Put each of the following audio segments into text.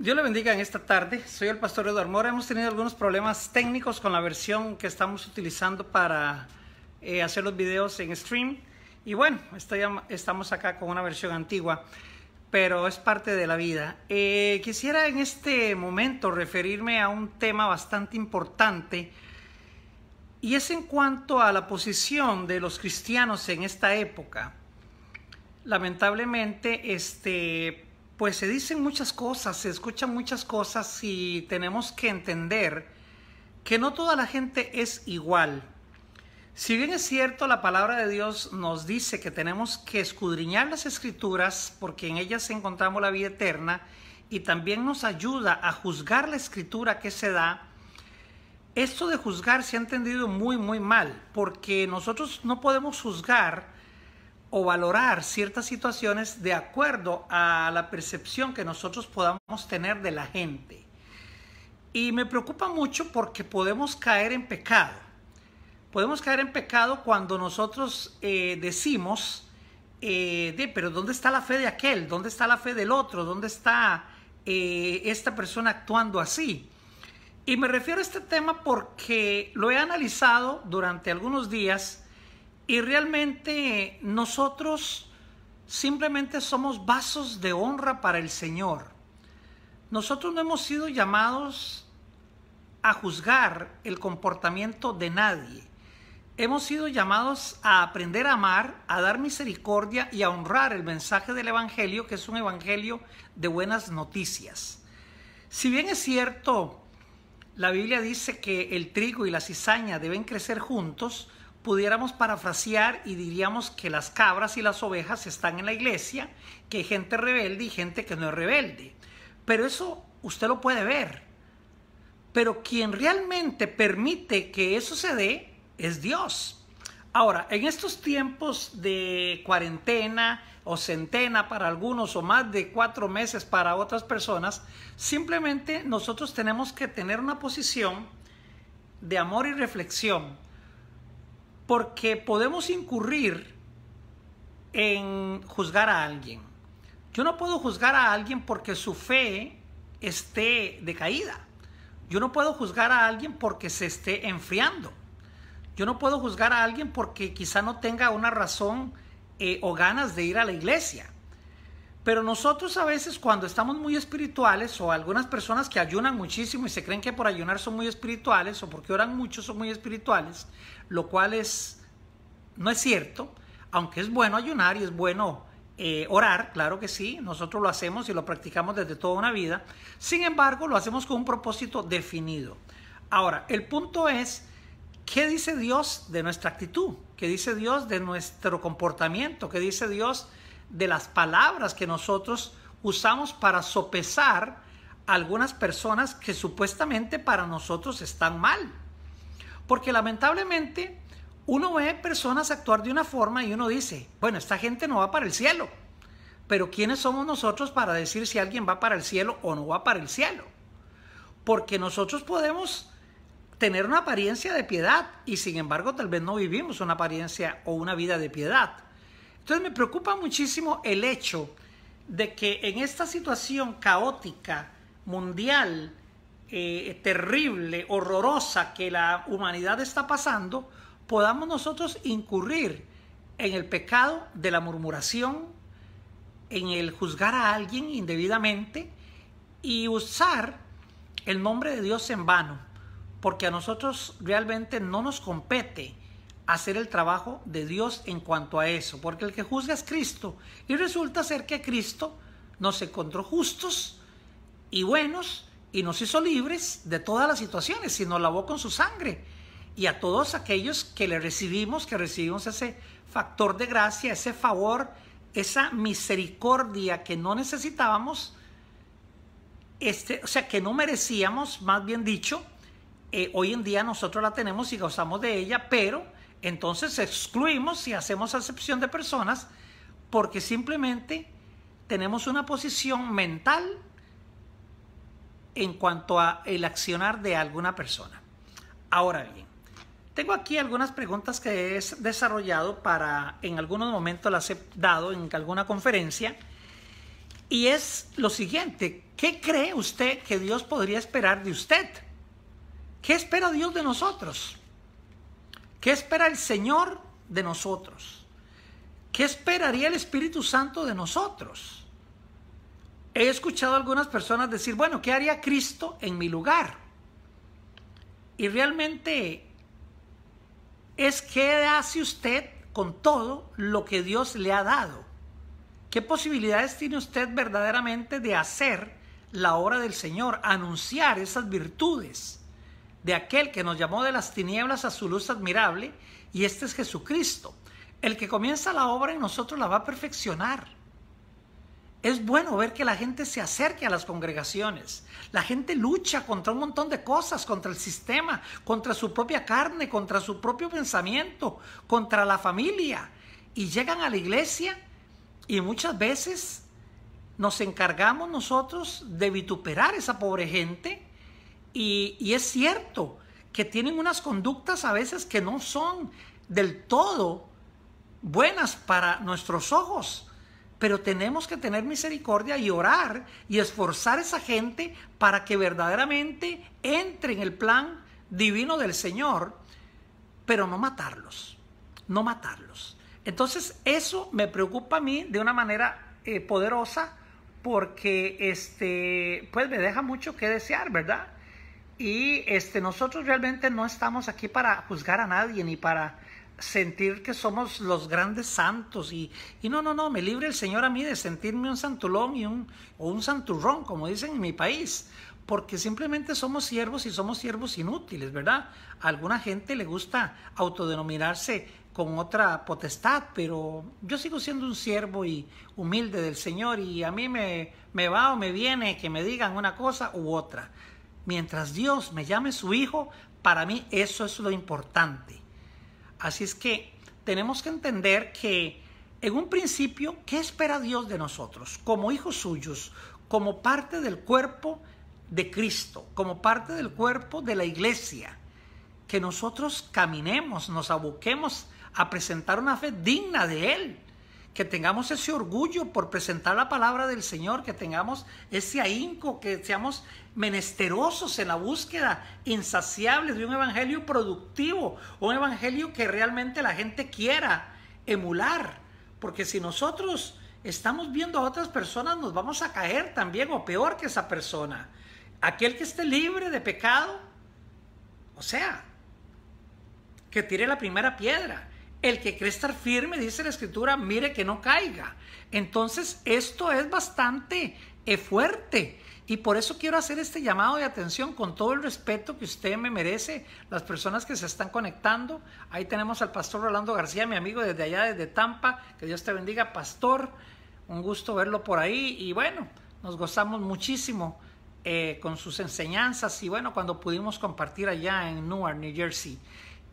Dios le bendiga en esta tarde. Soy el pastor Eduardo Mora. Hemos tenido algunos problemas técnicos con la versión que estamos utilizando para eh, hacer los videos en stream. Y bueno, estamos acá con una versión antigua, pero es parte de la vida. Eh, quisiera en este momento referirme a un tema bastante importante y es en cuanto a la posición de los cristianos en esta época. Lamentablemente, este, pues se dicen muchas cosas, se escuchan muchas cosas y tenemos que entender que no toda la gente es igual. Si bien es cierto, la palabra de Dios nos dice que tenemos que escudriñar las escrituras porque en ellas encontramos la vida eterna y también nos ayuda a juzgar la escritura que se da, esto de juzgar se ha entendido muy, muy mal, porque nosotros no podemos juzgar o valorar ciertas situaciones de acuerdo a la percepción que nosotros podamos tener de la gente. Y me preocupa mucho porque podemos caer en pecado. Podemos caer en pecado cuando nosotros eh, decimos, eh, de, pero ¿dónde está la fe de aquel? ¿Dónde está la fe del otro? ¿Dónde está eh, esta persona actuando así? Y me refiero a este tema porque lo he analizado durante algunos días y realmente nosotros simplemente somos vasos de honra para el Señor. Nosotros no hemos sido llamados a juzgar el comportamiento de nadie. Hemos sido llamados a aprender a amar, a dar misericordia y a honrar el mensaje del Evangelio, que es un Evangelio de buenas noticias. Si bien es cierto, la Biblia dice que el trigo y la cizaña deben crecer juntos, pudiéramos parafrasear y diríamos que las cabras y las ovejas están en la iglesia, que hay gente rebelde y gente que no es rebelde. Pero eso usted lo puede ver. Pero quien realmente permite que eso se dé es Dios. Ahora, en estos tiempos de cuarentena o centena para algunos o más de cuatro meses para otras personas, simplemente nosotros tenemos que tener una posición de amor y reflexión porque podemos incurrir en juzgar a alguien. Yo no puedo juzgar a alguien porque su fe esté decaída. Yo no puedo juzgar a alguien porque se esté enfriando. Yo no puedo juzgar a alguien porque quizá no tenga una razón eh, o ganas de ir a la iglesia. Pero nosotros a veces cuando estamos muy espirituales o algunas personas que ayunan muchísimo y se creen que por ayunar son muy espirituales o porque oran mucho son muy espirituales, lo cual es no es cierto, aunque es bueno ayunar y es bueno eh, orar, claro que sí, nosotros lo hacemos y lo practicamos desde toda una vida, sin embargo lo hacemos con un propósito definido. Ahora, el punto es, ¿qué dice Dios de nuestra actitud? ¿Qué dice Dios de nuestro comportamiento? ¿Qué dice Dios de las palabras que nosotros usamos para sopesar algunas personas que supuestamente para nosotros están mal. Porque lamentablemente uno ve personas actuar de una forma y uno dice, bueno, esta gente no va para el cielo. Pero ¿quiénes somos nosotros para decir si alguien va para el cielo o no va para el cielo? Porque nosotros podemos tener una apariencia de piedad y sin embargo tal vez no vivimos una apariencia o una vida de piedad. Entonces me preocupa muchísimo el hecho de que en esta situación caótica, mundial, eh, terrible, horrorosa que la humanidad está pasando, podamos nosotros incurrir en el pecado de la murmuración, en el juzgar a alguien indebidamente y usar el nombre de Dios en vano, porque a nosotros realmente no nos compete hacer el trabajo de Dios en cuanto a eso, porque el que juzga es Cristo. Y resulta ser que Cristo nos encontró justos y buenos y nos hizo libres de todas las situaciones sino nos lavó con su sangre. Y a todos aquellos que le recibimos, que recibimos ese factor de gracia, ese favor, esa misericordia que no necesitábamos, este, o sea, que no merecíamos, más bien dicho, eh, hoy en día nosotros la tenemos y gozamos de ella, pero entonces excluimos y hacemos acepción de personas porque simplemente tenemos una posición mental en cuanto a el accionar de alguna persona. Ahora bien, tengo aquí algunas preguntas que he desarrollado para en algunos momentos las he dado en alguna conferencia y es lo siguiente, ¿qué cree usted que Dios podría esperar de usted? ¿Qué espera Dios de nosotros? ¿Qué espera el Señor de nosotros? ¿Qué esperaría el Espíritu Santo de nosotros? He escuchado a algunas personas decir, bueno, ¿qué haría Cristo en mi lugar? Y realmente es qué hace usted con todo lo que Dios le ha dado. ¿Qué posibilidades tiene usted verdaderamente de hacer la obra del Señor, anunciar esas virtudes? de aquel que nos llamó de las tinieblas a su luz admirable, y este es Jesucristo. El que comienza la obra y nosotros la va a perfeccionar. Es bueno ver que la gente se acerque a las congregaciones. La gente lucha contra un montón de cosas, contra el sistema, contra su propia carne, contra su propio pensamiento, contra la familia. Y llegan a la iglesia y muchas veces nos encargamos nosotros de vituperar a esa pobre gente y, es cierto que tienen unas conductas a veces que no son del todo buenas para nuestros ojos. Pero tenemos que tener misericordia y orar y esforzar a esa gente para que verdaderamente entre en el plan divino del Señor, pero no matarlos, no matarlos. Entonces eso me preocupa a mí de una manera eh, poderosa porque este, pues me deja mucho que desear, ¿verdad? Y este, nosotros realmente no estamos aquí para juzgar a nadie ni para sentir que somos los grandes santos. Y, y no, no, no, me libre el Señor a mí de sentirme un santulón y un, o un santurrón, como dicen en mi país, porque simplemente somos siervos y somos siervos inútiles, ¿verdad? A alguna gente le gusta autodenominarse con otra potestad, pero yo sigo siendo un siervo y humilde del Señor y a mí me, me va o me viene que me digan una cosa u otra mientras Dios me llame su hijo, para mí eso es lo importante. Así es que tenemos que entender que en un principio, ¿qué espera Dios de nosotros? Como hijos suyos, como parte del cuerpo de Cristo, como parte del cuerpo de la iglesia, que nosotros caminemos, nos aboquemos a presentar una fe digna de Él que tengamos ese orgullo por presentar la palabra del Señor, que tengamos ese ahínco, que seamos menesterosos en la búsqueda, insaciables de un evangelio productivo, un evangelio que realmente la gente quiera emular, porque si nosotros estamos viendo a otras personas, nos vamos a caer también o peor que esa persona. Aquel que esté libre de pecado, o sea, que tire la primera piedra. El que cree estar firme, dice la escritura, mire que no caiga. Entonces, esto es bastante eh, fuerte. Y por eso quiero hacer este llamado de atención con todo el respeto que usted me merece, las personas que se están conectando. Ahí tenemos al pastor Rolando García, mi amigo desde allá, desde Tampa. Que Dios te bendiga, pastor. Un gusto verlo por ahí. Y bueno, nos gozamos muchísimo eh, con sus enseñanzas. Y bueno, cuando pudimos compartir allá en Newark, New Jersey.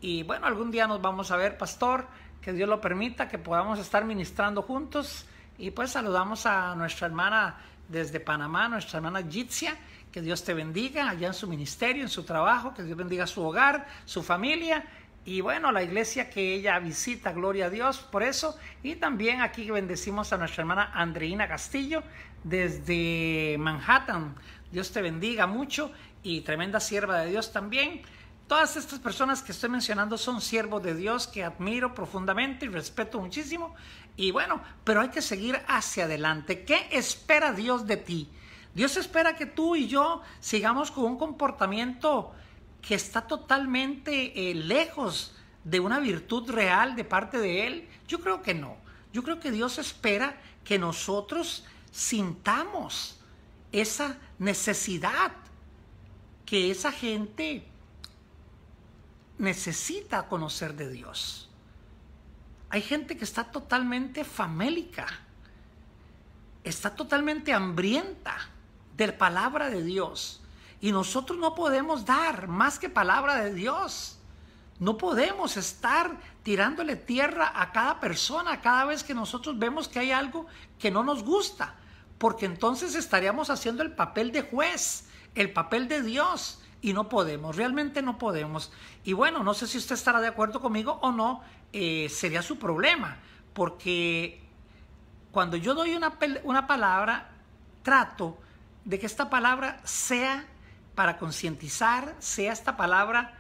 Y bueno, algún día nos vamos a ver, pastor, que Dios lo permita, que podamos estar ministrando juntos. Y pues saludamos a nuestra hermana desde Panamá, nuestra hermana Gitzia, que Dios te bendiga allá en su ministerio, en su trabajo, que Dios bendiga su hogar, su familia y bueno, la iglesia que ella visita, gloria a Dios por eso. Y también aquí bendecimos a nuestra hermana Andreina Castillo desde Manhattan. Dios te bendiga mucho y tremenda sierva de Dios también. Todas estas personas que estoy mencionando son siervos de Dios que admiro profundamente y respeto muchísimo. Y bueno, pero hay que seguir hacia adelante. ¿Qué espera Dios de ti? Dios espera que tú y yo sigamos con un comportamiento que está totalmente eh, lejos de una virtud real de parte de Él. Yo creo que no. Yo creo que Dios espera que nosotros sintamos esa necesidad que esa gente necesita conocer de Dios. Hay gente que está totalmente famélica, está totalmente hambrienta de la palabra de Dios. Y nosotros no podemos dar más que palabra de Dios. No podemos estar tirándole tierra a cada persona cada vez que nosotros vemos que hay algo que no nos gusta, porque entonces estaríamos haciendo el papel de juez, el papel de Dios, y no podemos, realmente no podemos. Y bueno, no sé si usted estará de acuerdo conmigo o no, eh, sería su problema, porque cuando yo doy una, una palabra, trato de que esta palabra sea para concientizar, sea esta palabra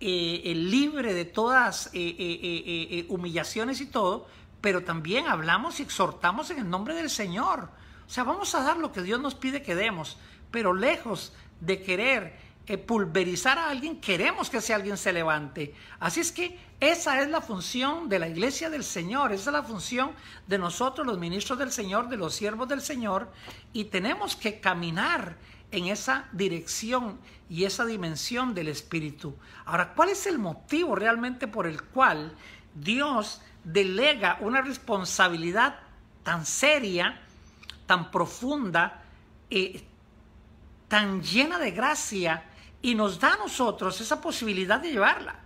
eh, libre de todas eh, humillaciones y todo, pero también hablamos y exhortamos en el nombre del Señor. O sea, vamos a dar lo que Dios nos pide que demos, pero lejos de querer pulverizar a alguien, queremos que ese alguien se levante. Así es que esa es la función de la iglesia del Señor, esa es la función de nosotros los ministros del Señor, de los siervos del Señor, y tenemos que caminar en esa dirección y esa dimensión del Espíritu. Ahora, ¿cuál es el motivo realmente por el cual Dios delega una responsabilidad tan seria, tan profunda, y eh, tan llena de gracia y nos da a nosotros esa posibilidad de llevarla.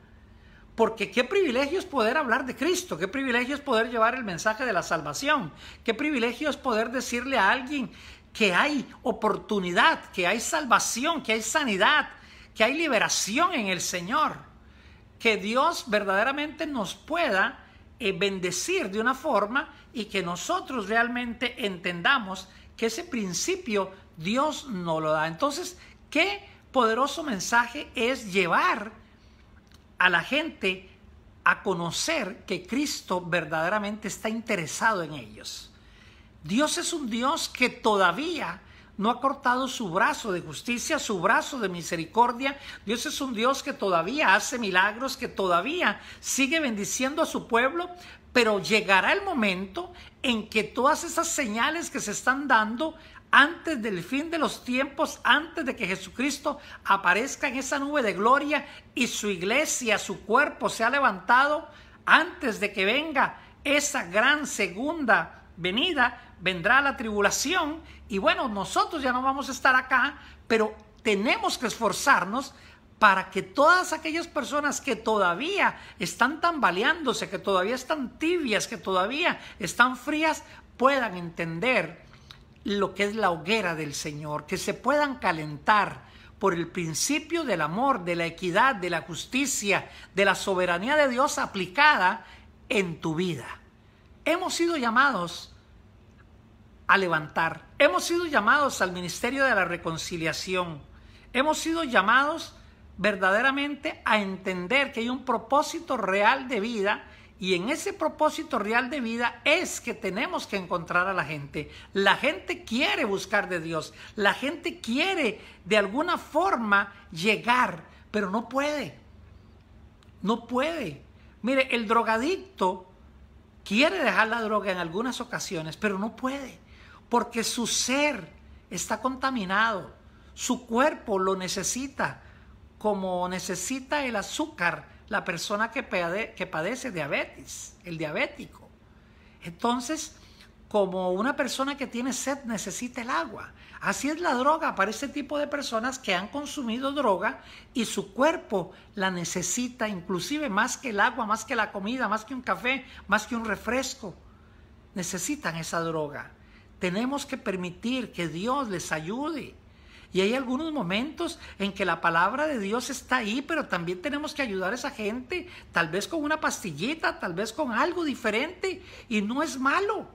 Porque qué privilegio es poder hablar de Cristo, qué privilegio es poder llevar el mensaje de la salvación, qué privilegio es poder decirle a alguien que hay oportunidad, que hay salvación, que hay sanidad, que hay liberación en el Señor, que Dios verdaderamente nos pueda eh, bendecir de una forma y que nosotros realmente entendamos que ese principio Dios nos lo da. Entonces, ¿qué? poderoso mensaje es llevar a la gente a conocer que Cristo verdaderamente está interesado en ellos. Dios es un Dios que todavía no ha cortado su brazo de justicia, su brazo de misericordia. Dios es un Dios que todavía hace milagros, que todavía sigue bendiciendo a su pueblo, pero llegará el momento en que todas esas señales que se están dando antes del fin de los tiempos, antes de que Jesucristo aparezca en esa nube de gloria y su iglesia, su cuerpo se ha levantado, antes de que venga esa gran segunda venida, vendrá la tribulación y bueno, nosotros ya no vamos a estar acá, pero tenemos que esforzarnos para que todas aquellas personas que todavía están tambaleándose, que todavía están tibias, que todavía están frías, puedan entender lo que es la hoguera del Señor, que se puedan calentar por el principio del amor, de la equidad, de la justicia, de la soberanía de Dios aplicada en tu vida. Hemos sido llamados a levantar, hemos sido llamados al ministerio de la reconciliación, hemos sido llamados verdaderamente a entender que hay un propósito real de vida y en ese propósito real de vida es que tenemos que encontrar a la gente. La gente quiere buscar de Dios. La gente quiere de alguna forma llegar, pero no puede. No puede. Mire, el drogadicto quiere dejar la droga en algunas ocasiones, pero no puede. Porque su ser está contaminado. Su cuerpo lo necesita, como necesita el azúcar la persona que, que padece diabetes, el diabético. Entonces, como una persona que tiene sed necesita el agua. Así es la droga para ese tipo de personas que han consumido droga y su cuerpo la necesita, inclusive más que el agua, más que la comida, más que un café, más que un refresco. Necesitan esa droga. Tenemos que permitir que Dios les ayude y hay algunos momentos en que la palabra de Dios está ahí, pero también tenemos que ayudar a esa gente, tal vez con una pastillita, tal vez con algo diferente, y no es malo.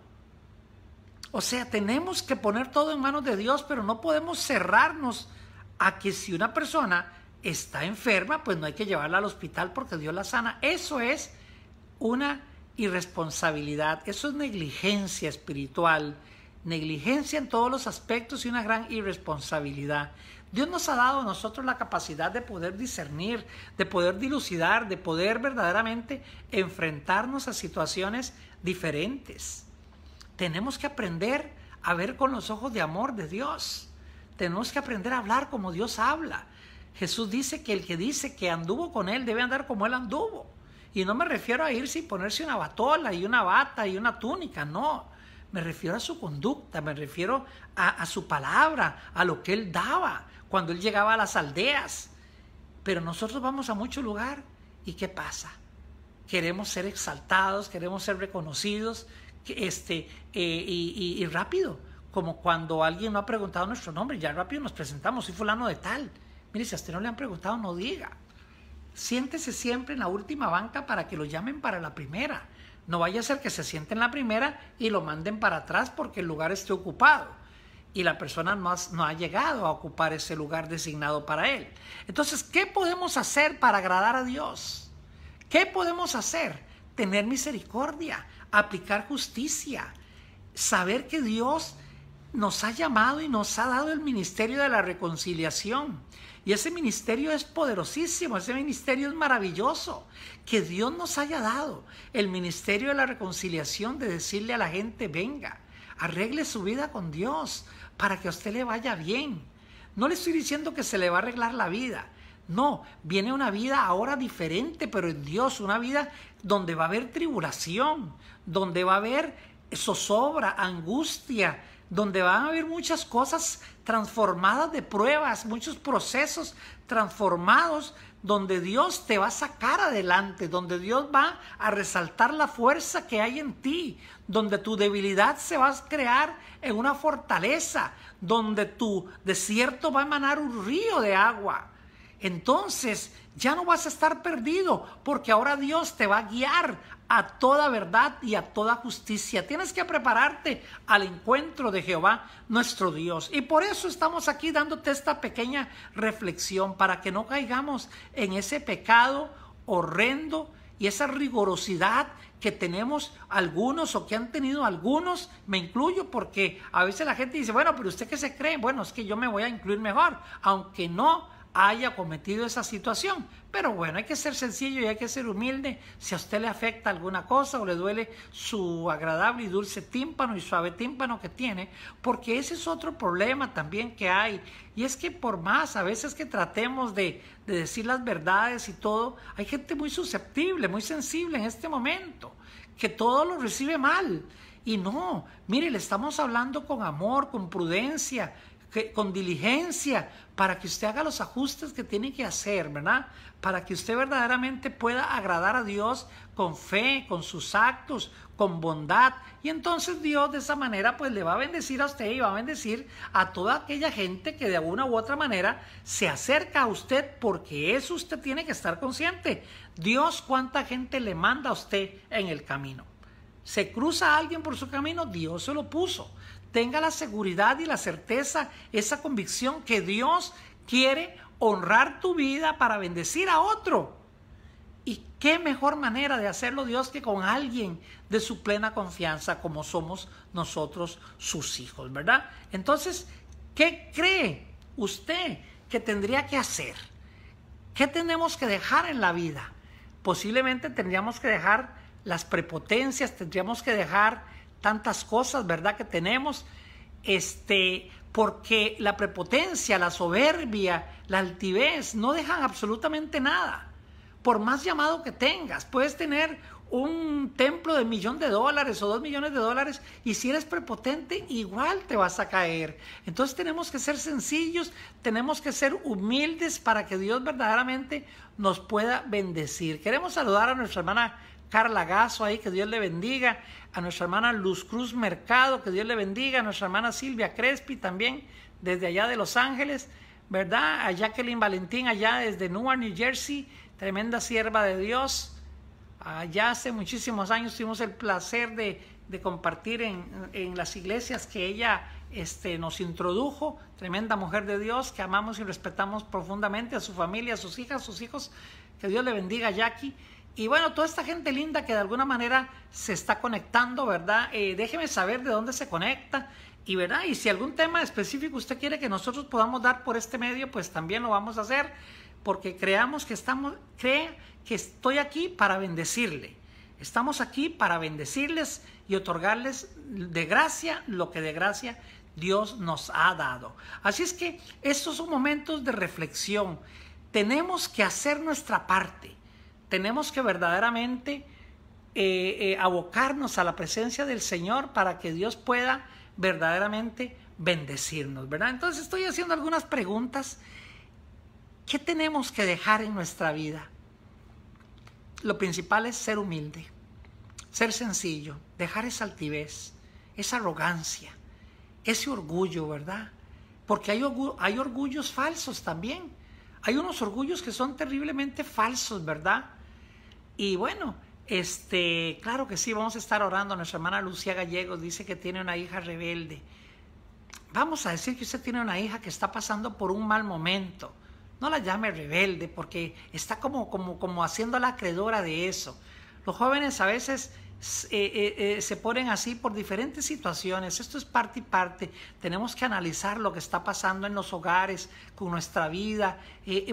O sea, tenemos que poner todo en manos de Dios, pero no podemos cerrarnos a que si una persona está enferma, pues no hay que llevarla al hospital porque Dios la sana. Eso es una irresponsabilidad, eso es negligencia espiritual negligencia en todos los aspectos y una gran irresponsabilidad. Dios nos ha dado a nosotros la capacidad de poder discernir, de poder dilucidar, de poder verdaderamente enfrentarnos a situaciones diferentes. Tenemos que aprender a ver con los ojos de amor de Dios. Tenemos que aprender a hablar como Dios habla. Jesús dice que el que dice que anduvo con Él debe andar como Él anduvo. Y no me refiero a irse y ponerse una batola y una bata y una túnica, no me refiero a su conducta, me refiero a, su palabra, a lo que él daba cuando él llegaba a las aldeas. Pero nosotros vamos a mucho lugar y ¿qué pasa? Queremos ser exaltados, queremos ser reconocidos este, eh, y, y rápido, como cuando alguien no ha preguntado nuestro nombre, ya rápido nos presentamos, soy fulano de tal. Mire, si a usted no le han preguntado, no diga. Siéntese siempre en la última banca para que lo llamen para la primera. No vaya a ser que se siente la primera y lo manden para atrás porque el lugar esté ocupado y la persona no no ha, llegado a ocupar ese lugar designado para él. Entonces, ¿qué podemos hacer para agradar a Dios? ¿Qué podemos hacer? Tener misericordia, aplicar justicia, saber que Dios nos ha llamado y nos ha dado el ministerio de la reconciliación. Y ese ministerio es poderosísimo, ese ministerio es maravilloso que Dios nos haya dado. El ministerio de la reconciliación, de decirle a la gente, venga, arregle su vida con Dios para que a usted le vaya bien. No le estoy diciendo que se le va a arreglar la vida. No, viene una vida ahora diferente, pero en Dios, una vida donde va a haber tribulación, donde va a haber zozobra, angustia, donde van a haber muchas cosas transformadas de pruebas, muchos procesos transformados, donde Dios te va a sacar adelante, donde Dios va a resaltar la fuerza que hay en ti, donde tu debilidad se va a crear en una fortaleza, donde tu desierto va a emanar un río de agua. Entonces ya no vas a estar perdido porque ahora Dios te va a guiar a toda verdad y a toda justicia. Tienes que prepararte al encuentro de Jehová, nuestro Dios. Y por eso estamos aquí dándote esta pequeña reflexión para que no caigamos en ese pecado horrendo y esa rigorosidad que tenemos algunos o que han tenido algunos, me incluyo porque a veces la gente dice, bueno, pero usted qué se cree, bueno, es que yo me voy a incluir mejor, aunque no haya cometido esa situación. Pero bueno, hay que ser sencillo y hay que ser humilde. Si a usted le afecta alguna cosa o le duele su agradable y dulce tímpano y suave tímpano que tiene, porque ese es otro problema también que hay. Y es que por más a veces que tratemos de, de decir las verdades y todo, hay gente muy susceptible, muy sensible en este momento, que todo lo recibe mal. Y no, mire, le estamos hablando con amor, con prudencia con diligencia, para que usted haga los ajustes que tiene que hacer, ¿verdad? Para que usted verdaderamente pueda agradar a Dios con fe, con sus actos, con bondad. Y entonces Dios de esa manera pues le va a bendecir a usted y va a bendecir a toda aquella gente que de alguna u otra manera se acerca a usted porque eso usted tiene que estar consciente. Dios cuánta gente le manda a usted en el camino. Se cruza alguien por su camino, Dios se lo puso tenga la seguridad y la certeza, esa convicción que Dios quiere honrar tu vida para bendecir a otro. ¿Y qué mejor manera de hacerlo Dios que con alguien de su plena confianza como somos nosotros sus hijos, ¿verdad? Entonces, ¿qué cree usted que tendría que hacer? ¿Qué tenemos que dejar en la vida? Posiblemente tendríamos que dejar las prepotencias, tendríamos que dejar tantas cosas, ¿verdad? Que tenemos, este, porque la prepotencia, la soberbia, la altivez no dejan absolutamente nada. Por más llamado que tengas, puedes tener un templo de millón de dólares o dos millones de dólares y si eres prepotente igual te vas a caer. Entonces tenemos que ser sencillos, tenemos que ser humildes para que Dios verdaderamente nos pueda bendecir. Queremos saludar a nuestra hermana Carla Gaso ahí, que Dios le bendiga, a nuestra hermana Luz Cruz Mercado, que Dios le bendiga, a nuestra hermana Silvia Crespi también, desde allá de Los Ángeles, ¿verdad? A Jacqueline Valentín allá desde Newark, New Jersey, tremenda sierva de Dios. Allá hace muchísimos años tuvimos el placer de, compartir en, las iglesias que ella este, nos introdujo, tremenda mujer de Dios que amamos y respetamos profundamente a su familia, a sus hijas, a sus hijos. Que Dios le bendiga, Jackie. Y bueno, toda esta gente linda que de alguna manera se está conectando, ¿verdad? Eh, déjeme saber de dónde se conecta. Y verdad, y si algún tema específico usted quiere que nosotros podamos dar por este medio, pues también lo vamos a hacer, porque creamos que estamos, cree que estoy aquí para bendecirle. Estamos aquí para bendecirles y otorgarles de gracia lo que de gracia Dios nos ha dado. Así es que estos son momentos de reflexión. Tenemos que hacer nuestra parte. Tenemos que verdaderamente eh, eh, abocarnos a la presencia del Señor para que Dios pueda verdaderamente bendecirnos, ¿verdad? Entonces estoy haciendo algunas preguntas. ¿Qué tenemos que dejar en nuestra vida? Lo principal es ser humilde, ser sencillo, dejar esa altivez, esa arrogancia, ese orgullo, ¿verdad? Porque hay, hay orgullos falsos también. Hay unos orgullos que son terriblemente falsos, ¿verdad? Y bueno, este, claro que sí, vamos a estar orando. Nuestra hermana Lucía Gallegos dice que tiene una hija rebelde. Vamos a decir que usted tiene una hija que está pasando por un mal momento. No la llame rebelde porque está como, como, como haciendo la acreedora de eso. Los jóvenes a veces eh, eh, eh, se ponen así por diferentes situaciones. Esto es parte y parte. Tenemos que analizar lo que está pasando en los hogares, con nuestra vida,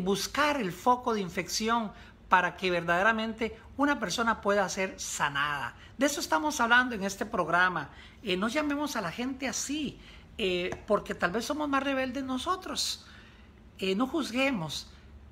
buscar el foco de infección para que verdaderamente una persona pueda ser sanada. De eso estamos hablando en este programa. Eh, no llamemos a la gente así, eh, porque tal vez somos más rebeldes nosotros. Eh, no juzguemos,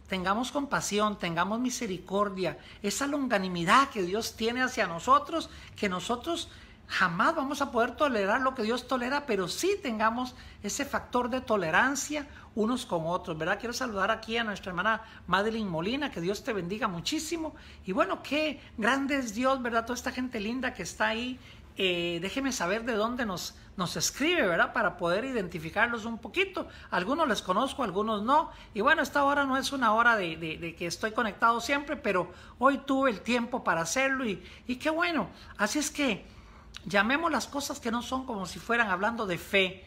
tengamos compasión, tengamos misericordia, esa longanimidad que Dios tiene hacia nosotros, que nosotros Jamás vamos a poder tolerar lo que Dios tolera, pero sí tengamos ese factor de tolerancia unos con otros, ¿verdad? Quiero saludar aquí a nuestra hermana Madeline Molina, que Dios te bendiga muchísimo. Y bueno, qué grande es Dios, ¿verdad? Toda esta gente linda que está ahí. Eh, déjeme saber de dónde nos, nos escribe, ¿verdad? Para poder identificarlos un poquito. Algunos les conozco, algunos no. Y bueno, esta hora no es una hora de, que estoy conectado siempre, pero hoy tuve el tiempo para hacerlo y, y qué bueno. Así es que Llamemos las cosas que no son como si fueran hablando de fe.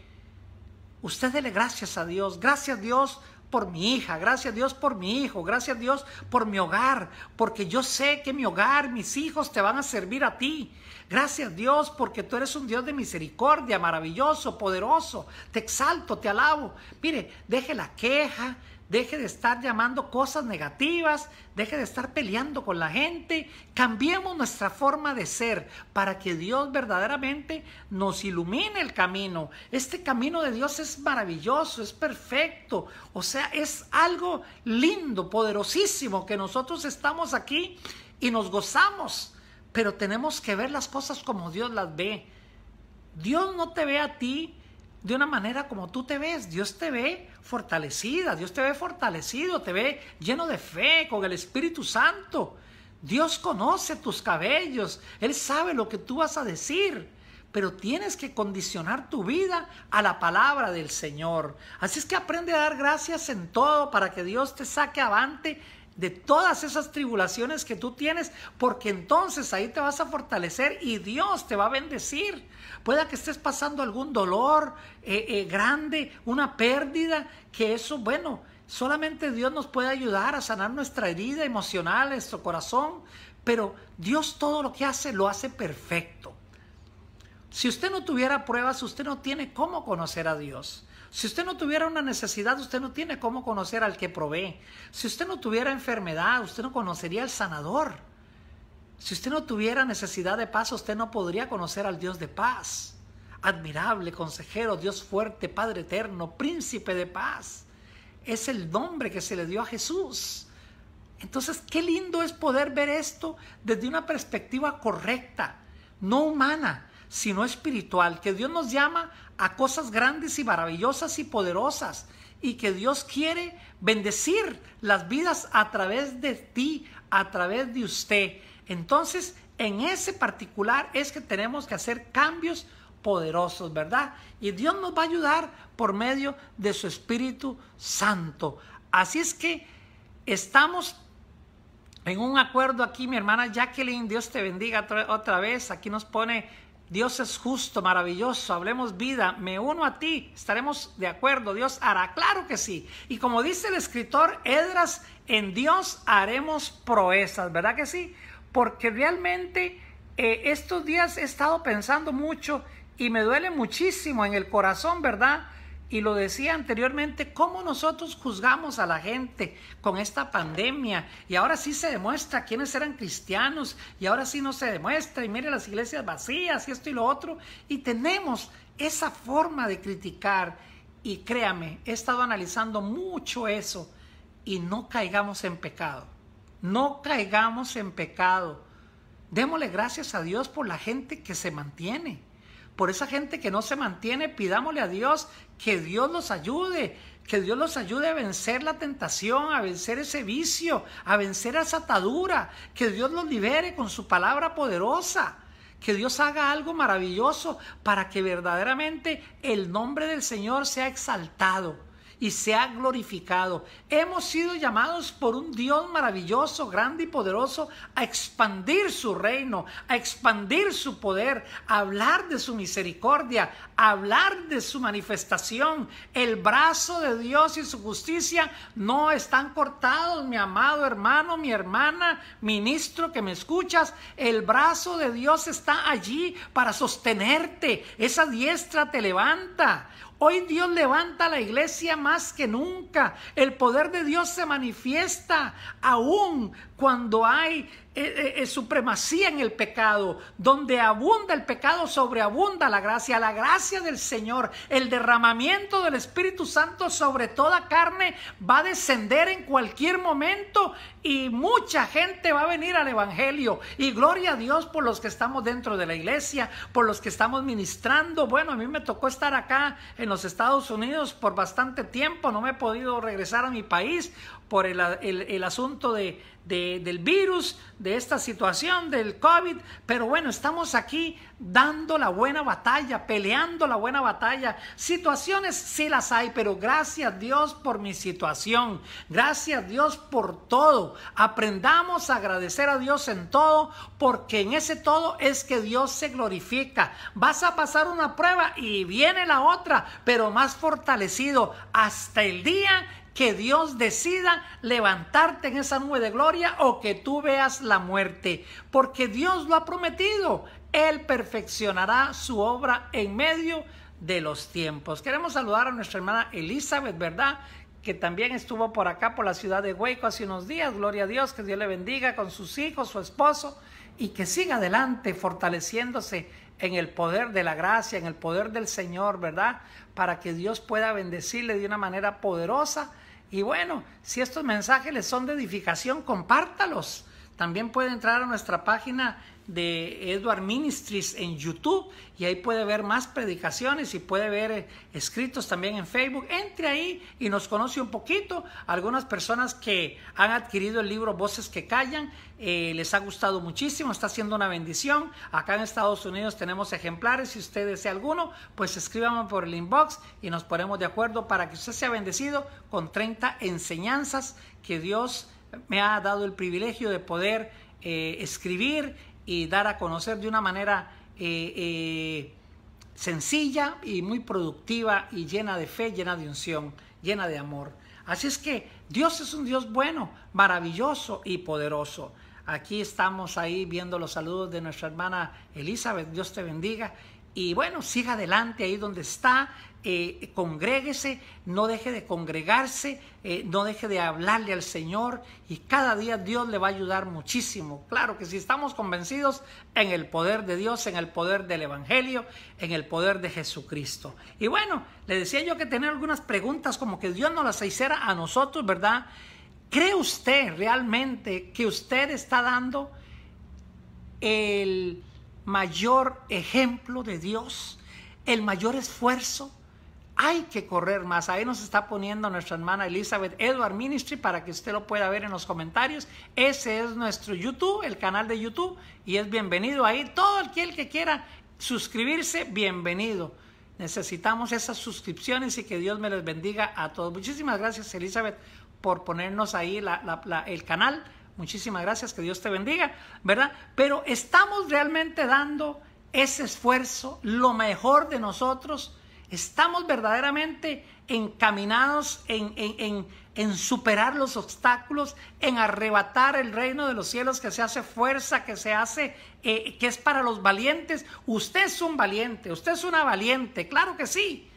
Usted dele gracias a Dios. Gracias Dios por mi hija, gracias Dios por mi hijo, gracias Dios por mi hogar, porque yo sé que mi hogar, mis hijos te van a servir a ti. Gracias Dios porque tú eres un Dios de misericordia, maravilloso, poderoso. Te exalto, te alabo. Mire, deje la queja, deje de estar llamando cosas negativas, deje de estar peleando con la gente, cambiemos nuestra forma de ser para que Dios verdaderamente nos ilumine el camino. Este camino de Dios es maravilloso, es perfecto, o sea, es algo lindo, poderosísimo, que nosotros estamos aquí y nos gozamos, pero tenemos que ver las cosas como Dios las ve. Dios no te ve a ti de una manera como tú te ves. Dios te ve fortalecida, Dios te ve fortalecido, te ve lleno de fe con el Espíritu Santo. Dios conoce tus cabellos, Él sabe lo que tú vas a decir, pero tienes que condicionar tu vida a la palabra del Señor. Así es que aprende a dar gracias en todo para que Dios te saque avante de todas esas tribulaciones que tú tienes, porque entonces ahí te vas a fortalecer y Dios te va a bendecir. Pueda que estés pasando algún dolor eh, eh, grande, una pérdida, que eso, bueno, solamente Dios nos puede ayudar a sanar nuestra herida emocional, nuestro corazón, pero Dios todo lo que hace lo hace perfecto. Si usted no tuviera pruebas, usted no tiene cómo conocer a Dios. Si usted no tuviera una necesidad, usted no tiene cómo conocer al que provee. Si usted no tuviera enfermedad, usted no conocería al sanador. Si usted no tuviera necesidad de paz, usted no podría conocer al Dios de paz. Admirable, consejero, Dios fuerte, Padre eterno, príncipe de paz. Es el nombre que se le dio a Jesús. Entonces, qué lindo es poder ver esto desde una perspectiva correcta, no humana, sino espiritual, que Dios nos llama a cosas grandes y maravillosas y poderosas y que Dios quiere bendecir las vidas a través de ti, a través de usted. Entonces, en ese particular es que tenemos que hacer cambios poderosos, ¿verdad? Y Dios nos va a ayudar por medio de su Espíritu Santo. Así es que estamos en un acuerdo aquí, mi hermana Jacqueline, Dios te bendiga otra vez. Aquí nos pone Dios es justo, maravilloso, hablemos vida, me uno a ti, estaremos de acuerdo, Dios hará, claro que sí. Y como dice el escritor Edras, en Dios haremos proezas, ¿verdad que sí? Porque realmente eh, estos días he estado pensando mucho y me duele muchísimo en el corazón, ¿verdad? y lo decía anteriormente, cómo nosotros juzgamos a la gente con esta pandemia. Y ahora sí se demuestra quiénes eran cristianos y ahora sí no se demuestra. Y mire las iglesias vacías y esto y lo otro. Y tenemos esa forma de criticar. Y créame, he estado analizando mucho eso y no caigamos en pecado. No caigamos en pecado. Démosle gracias a Dios por la gente que se mantiene por esa gente que no se mantiene, pidámosle a Dios que Dios los ayude, que Dios los ayude a vencer la tentación, a vencer ese vicio, a vencer esa atadura, que Dios los libere con su palabra poderosa. Que Dios haga algo maravilloso para que verdaderamente el nombre del Señor sea exaltado y se ha glorificado. Hemos sido llamados por un Dios maravilloso, grande y poderoso a expandir su reino, a expandir su poder, a hablar de su misericordia, a hablar de su manifestación. El brazo de Dios y su justicia no están cortados, mi amado hermano, mi hermana, ministro que me escuchas. El brazo de Dios está allí para sostenerte. Esa diestra te levanta. Hoy Dios levanta la iglesia más que nunca. El poder de Dios se manifiesta aún cuando hay es eh, eh, eh, supremacía en el pecado. Donde abunda el pecado, sobreabunda la gracia. La gracia del Señor, el derramamiento del Espíritu Santo sobre toda carne va a descender en cualquier momento y mucha gente va a venir al Evangelio. Y gloria a Dios por los que estamos dentro de la iglesia, por los que estamos ministrando. Bueno, a mí me tocó estar acá en los Estados Unidos por bastante tiempo. No me he podido regresar a mi país por el, asunto de, del virus, de esta situación, del COVID, pero bueno, estamos aquí dando la buena batalla, peleando la buena batalla. Situaciones sí las hay, pero gracias Dios por mi situación, gracias Dios por todo. Aprendamos a agradecer a Dios en todo, porque en ese todo es que Dios se glorifica. Vas a pasar una prueba y viene la otra, pero más fortalecido hasta el día que Dios decida levantarte en esa nube de gloria o que tú veas la muerte, porque Dios lo ha prometido. Él perfeccionará su obra en medio de los tiempos. Queremos saludar a nuestra hermana Elizabeth, ¿verdad? que también estuvo por acá, por la ciudad de Hueco hace unos días. Gloria a Dios, que Dios le bendiga con sus hijos, su esposo, y que siga adelante fortaleciéndose en el poder de la gracia, en el poder del Señor, ¿verdad? Para que Dios pueda bendecirle de una manera poderosa y bueno, si estos mensajes les son de edificación, compártalos. También puede entrar a nuestra página de Edward Ministries en YouTube y ahí puede ver más predicaciones y puede ver eh, escritos también en Facebook. Entre ahí y nos conoce un poquito. Algunas personas que han adquirido el libro Voces que Callan eh, les ha gustado muchísimo, está siendo una bendición. Acá en Estados Unidos tenemos ejemplares. Si usted desea alguno, pues escríbame por el inbox y nos ponemos de acuerdo para que usted sea bendecido con 30 enseñanzas que Dios me ha dado el privilegio de poder eh, escribir y dar a conocer de una manera eh, eh, sencilla y muy productiva y llena de fe, llena de unción, llena de amor. Así es que Dios es un Dios bueno, maravilloso y poderoso. Aquí estamos ahí viendo los saludos de nuestra hermana Elizabeth. Dios te bendiga y bueno, siga adelante ahí donde está, eh, congréguese, no deje de congregarse, eh, no deje de hablarle al Señor y cada día Dios le va a ayudar muchísimo. Claro que si estamos convencidos en el poder de Dios, en el poder del Evangelio, en el poder de Jesucristo. Y bueno, le decía yo que tenía algunas preguntas como que Dios nos las hiciera a nosotros, ¿verdad? ¿Cree usted realmente que usted está dando el mayor ejemplo de Dios, el mayor esfuerzo. Hay que correr más. Ahí nos está poniendo nuestra hermana Elizabeth Edward Ministry para que usted lo pueda ver en los comentarios. Ese es nuestro YouTube, el canal de YouTube, y es bienvenido ahí. Todo aquel que quiera suscribirse, bienvenido. Necesitamos esas suscripciones y que Dios me les bendiga a todos. Muchísimas gracias, Elizabeth, por ponernos ahí el canal Muchísimas gracias, que Dios te bendiga, ¿verdad? Pero estamos realmente dando ese esfuerzo, lo mejor de nosotros. Estamos verdaderamente encaminados en, superar los obstáculos, en arrebatar el reino de los cielos que se hace fuerza, que se hace, eh, que es para los valientes. Usted es un valiente, usted es una valiente, claro que sí.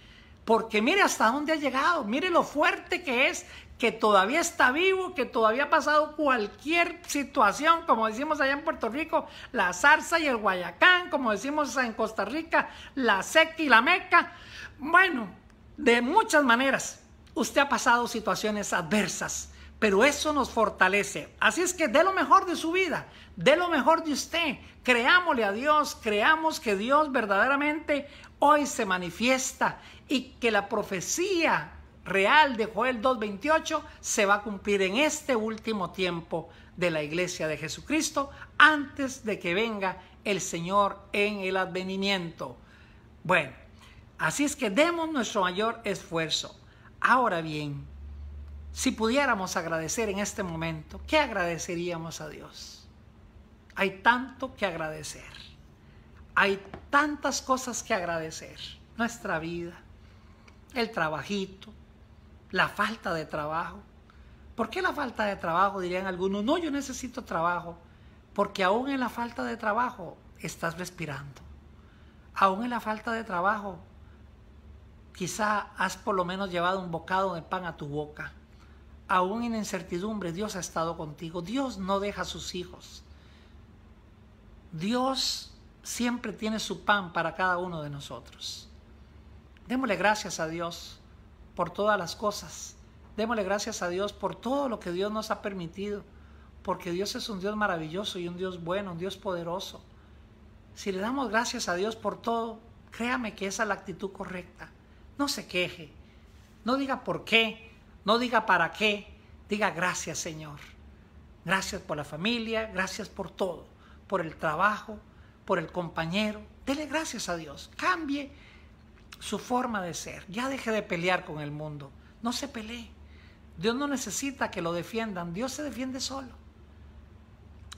Porque mire hasta dónde ha llegado, mire lo fuerte que es, que todavía está vivo, que todavía ha pasado cualquier situación, como decimos allá en Puerto Rico, la zarza y el guayacán, como decimos en Costa Rica, la seca y la meca. Bueno, de muchas maneras, usted ha pasado situaciones adversas, pero eso nos fortalece. Así es que dé lo mejor de su vida, dé lo mejor de usted, creámosle a Dios, creamos que Dios verdaderamente hoy se manifiesta y que la profecía real de Joel 2.28 se va a cumplir en este último tiempo de la iglesia de Jesucristo antes de que venga el Señor en el advenimiento. Bueno, así es que demos nuestro mayor esfuerzo. Ahora bien, si pudiéramos agradecer en este momento, ¿qué agradeceríamos a Dios? Hay tanto que agradecer. Hay tantas cosas que agradecer. Nuestra vida, el trabajito, la falta de trabajo. ¿Por qué la falta de trabajo? Dirían algunos, no, yo necesito trabajo, porque aún en la falta de trabajo estás respirando. Aún en la falta de trabajo, quizá has por lo menos llevado un bocado de pan a tu boca. Aún en incertidumbre, Dios ha estado contigo. Dios no deja a sus hijos. Dios siempre tiene su pan para cada uno de nosotros. Démosle gracias a Dios por todas las cosas. Démosle gracias a Dios por todo lo que Dios nos ha permitido, porque Dios es un Dios maravilloso y un Dios bueno, un Dios poderoso. Si le damos gracias a Dios por todo, créame que esa es la actitud correcta. No se queje, no diga por qué, no diga para qué, diga gracias Señor. Gracias por la familia, gracias por todo, por el trabajo, por el compañero. Dele gracias a Dios. Cambie su forma de ser. Ya deje de pelear con el mundo. No se pelee. Dios no necesita que lo defiendan. Dios se defiende solo.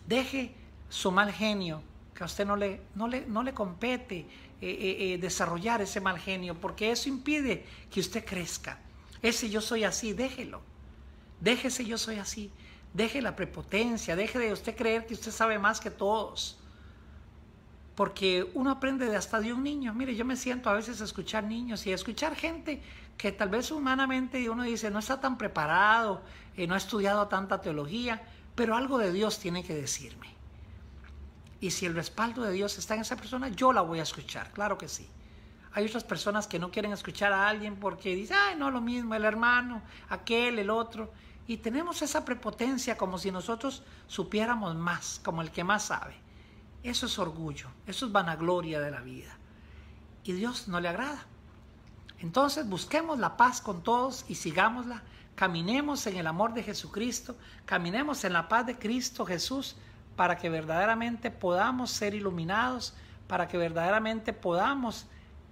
Deje su mal genio, que a usted no le, no le, no le compete eh, eh, eh, desarrollar ese mal genio, porque eso impide que usted crezca. Ese yo soy así, déjelo. Déjese yo soy así. Deje la prepotencia, deje de usted creer que usted sabe más que todos porque uno aprende de hasta de un niño. Mire, yo me siento a veces escuchar niños y escuchar gente que tal vez humanamente uno dice no está tan preparado, eh, no ha estudiado tanta teología, pero algo de Dios tiene que decirme. Y si el respaldo de Dios está en esa persona, yo la voy a escuchar, claro que sí. Hay otras personas que no quieren escuchar a alguien porque dicen, ay, no, lo mismo, el hermano, aquel, el otro. Y tenemos esa prepotencia como si nosotros supiéramos más, como el que más sabe. Eso es orgullo, eso es vanagloria de la vida. Y Dios no le agrada. Entonces busquemos la paz con todos y sigámosla. Caminemos en el amor de Jesucristo, caminemos en la paz de Cristo Jesús para que verdaderamente podamos ser iluminados, para que verdaderamente podamos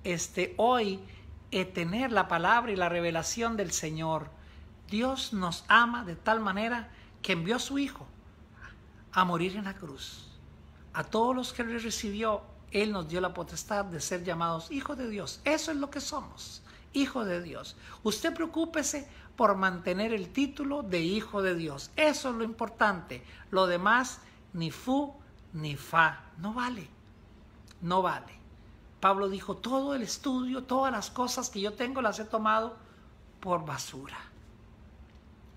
este, hoy eh, tener la palabra y la revelación del Señor. Dios nos ama de tal manera que envió a su Hijo a morir en la cruz a todos los que le recibió, Él nos dio la potestad de ser llamados hijos de Dios. Eso es lo que somos, hijos de Dios. Usted preocúpese por mantener el título de hijo de Dios. Eso es lo importante. Lo demás, ni fu ni fa, no vale. No vale. Pablo dijo, todo el estudio, todas las cosas que yo tengo las he tomado por basura.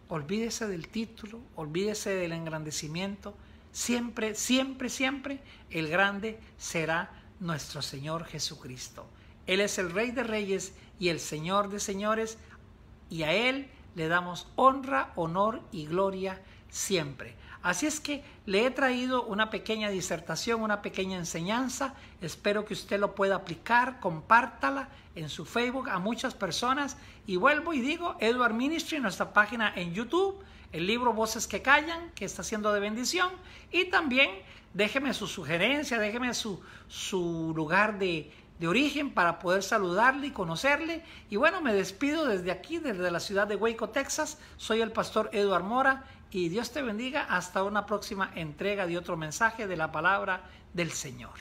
Olvídese del título, olvídese del engrandecimiento Siempre, siempre, siempre el grande será nuestro Señor Jesucristo. Él es el Rey de Reyes y el Señor de Señores y a Él le damos honra, honor y gloria siempre. Así es que le he traído una pequeña disertación, una pequeña enseñanza. Espero que usted lo pueda aplicar, compártala en su Facebook a muchas personas. Y vuelvo y digo, Edward Ministry, nuestra página en YouTube el libro Voces que Callan, que está siendo de bendición, y también déjeme su sugerencia, déjeme su, su lugar de, de origen para poder saludarle y conocerle. Y bueno, me despido desde aquí, desde la ciudad de Waco, Texas. Soy el pastor Eduard Mora y Dios te bendiga hasta una próxima entrega de otro mensaje de la palabra del Señor.